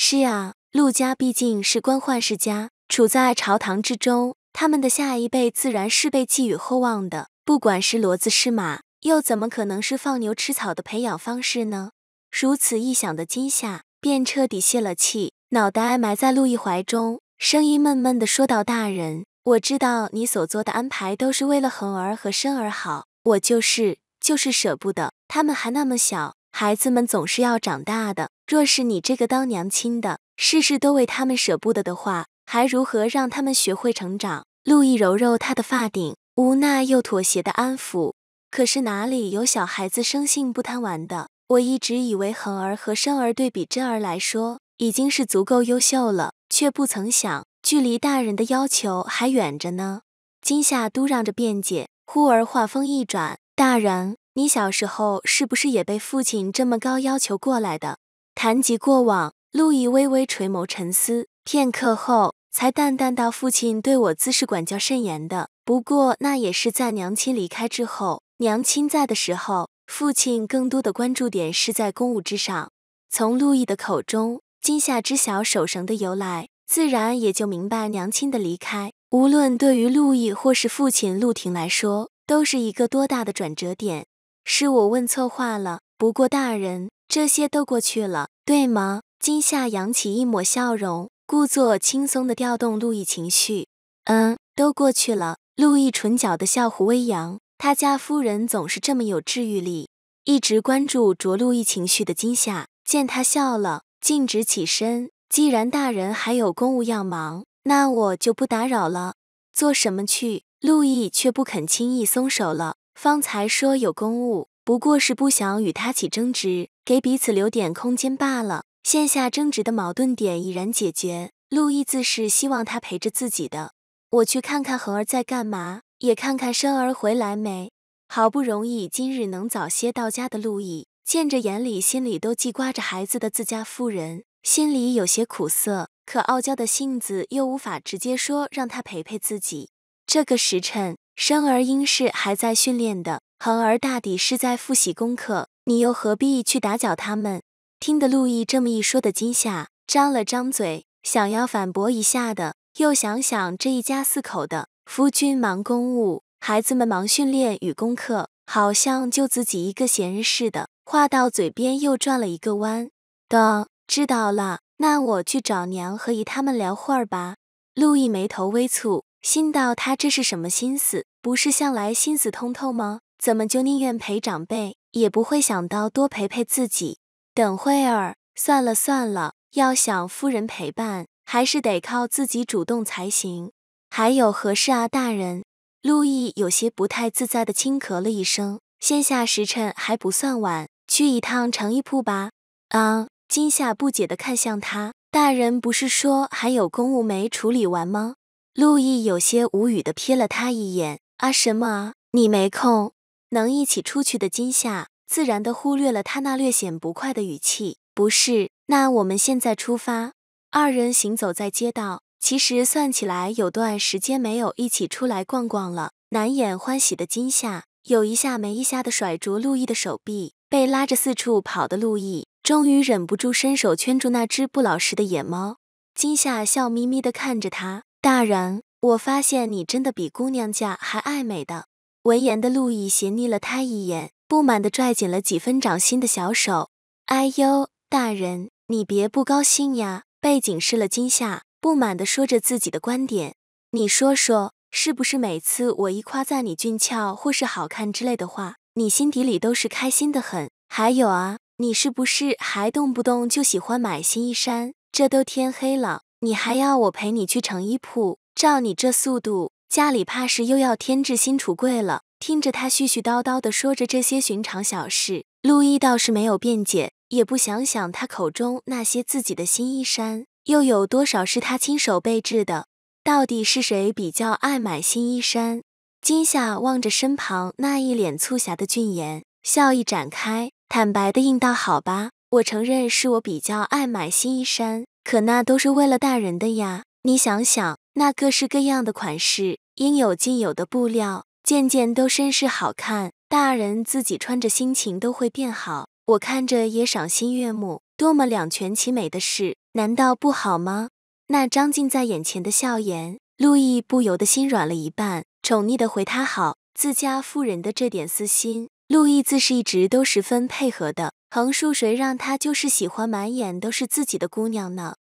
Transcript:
是啊，陆家毕竟是官宦世家，处在朝堂之中，他们的下一辈自然是被寄予厚望的。不管是骡子是马，又怎么可能是放牛吃草的培养方式呢？如此一想的今夏便彻底泄了气，脑袋埋在陆毅怀中，声音闷闷的说道：“大人，我知道你所做的安排都是为了恒儿和申儿好，我就是就是舍不得，他们还那么小。”孩子们总是要长大的。若是你这个当娘亲的，事事都为他们舍不得的话，还如何让他们学会成长？路易揉揉他的发顶，无奈又妥协的安抚。可是哪里有小孩子生性不贪玩的？我一直以为恒儿和生儿对比真儿来说，已经是足够优秀了，却不曾想，距离大人的要求还远着呢。金夏嘟囔着辩解，忽而话锋一转：“大人。”你小时候是不是也被父亲这么高要求过来的？谈及过往，路易微微垂眸沉思片刻后，才淡淡道：“父亲对我自是管教甚严的，不过那也是在娘亲离开之后，娘亲在的时候，父亲更多的关注点是在公务之上。”从路易的口中，今夏知晓手绳的由来，自然也就明白娘亲的离开，无论对于路易或是父亲陆婷来说，都是一个多大的转折点。是我问错话了，不过大人，这些都过去了，对吗？金夏扬起一抹笑容，故作轻松地调动陆毅情绪。嗯，都过去了。陆毅唇角的笑弧微扬，他家夫人总是这么有治愈力。一直关注着陆毅情绪的金夏见他笑了，径直起身。既然大人还有公务要忙，那我就不打扰了。做什么去？陆毅却不肯轻易松手了。方才说有公务，不过是不想与他起争执，给彼此留点空间罢了。线下争执的矛盾点已然解决，陆毅自是希望他陪着自己的。我去看看恒儿在干嘛，也看看生儿回来没。好不容易今日能早些到家的陆毅，见着眼里、心里都记挂着孩子的自家夫人，心里有些苦涩，可傲娇的性子又无法直接说让他陪陪自己。这个时辰。生儿应是还在训练的，恒儿大抵是在复习功课，你又何必去打搅他们？听得陆毅这么一说的惊吓，张了张嘴，想要反驳一下的，又想想这一家四口的夫君忙公务，孩子们忙训练与功课，好像就自己一个闲人似的，话到嘴边又转了一个弯。的，知道了，那我去找娘和姨他们聊会儿吧。陆毅眉头微蹙。心道他这是什么心思？不是向来心思通透吗？怎么就宁愿陪长辈，也不会想到多陪陪自己？等会儿，算了算了，要想夫人陪伴，还是得靠自己主动才行。还有何事啊，大人？陆毅有些不太自在的轻咳了一声。现下时辰还不算晚，去一趟成衣铺吧。啊，金夏不解的看向他，大人不是说还有公务没处理完吗？陆毅有些无语的瞥了他一眼，啊什么你没空，能一起出去的。金夏自然的忽略了他那略显不快的语气，不是？那我们现在出发。二人行走在街道，其实算起来有段时间没有一起出来逛逛了。难掩欢喜的金夏有一下没一下的甩着陆毅的手臂，被拉着四处跑的陆毅终于忍不住伸手圈住那只不老实的野猫。金夏笑眯眯的看着他。大人，我发现你真的比姑娘家还爱美。的闻言的陆毅斜睨了他一眼，不满的拽紧了几分掌心的小手。哎呦，大人，你别不高兴呀！被警示了惊吓，不满的说着自己的观点。你说说，是不是每次我一夸赞你俊俏或是好看之类的话，你心底里都是开心的很？还有啊，你是不是还动不动就喜欢买新衣衫？这都天黑了。你还要我陪你去成衣铺？照你这速度，家里怕是又要添置新橱柜了。听着，他絮絮叨叨地说着这些寻常小事，陆毅倒是没有辩解，也不想想他口中那些自己的新衣衫，又有多少是他亲手备制的？到底是谁比较爱买新衣衫？今夏望着身旁那一脸促狭的俊颜，笑意展开，坦白地应道：“好吧，我承认是我比较爱买新衣衫。”可那都是为了大人的呀！你想想，那各式各样的款式，应有尽有的布料，件件都绅士好看，大人自己穿着心情都会变好，我看着也赏心悦目，多么两全其美的事，难道不好吗？那张近在眼前的笑颜，陆毅不由得心软了一半，宠溺的回他好。自家夫人的这点私心，陆毅自是一直都十分配合的。横竖谁让他就是喜欢满眼都是自己的姑娘呢？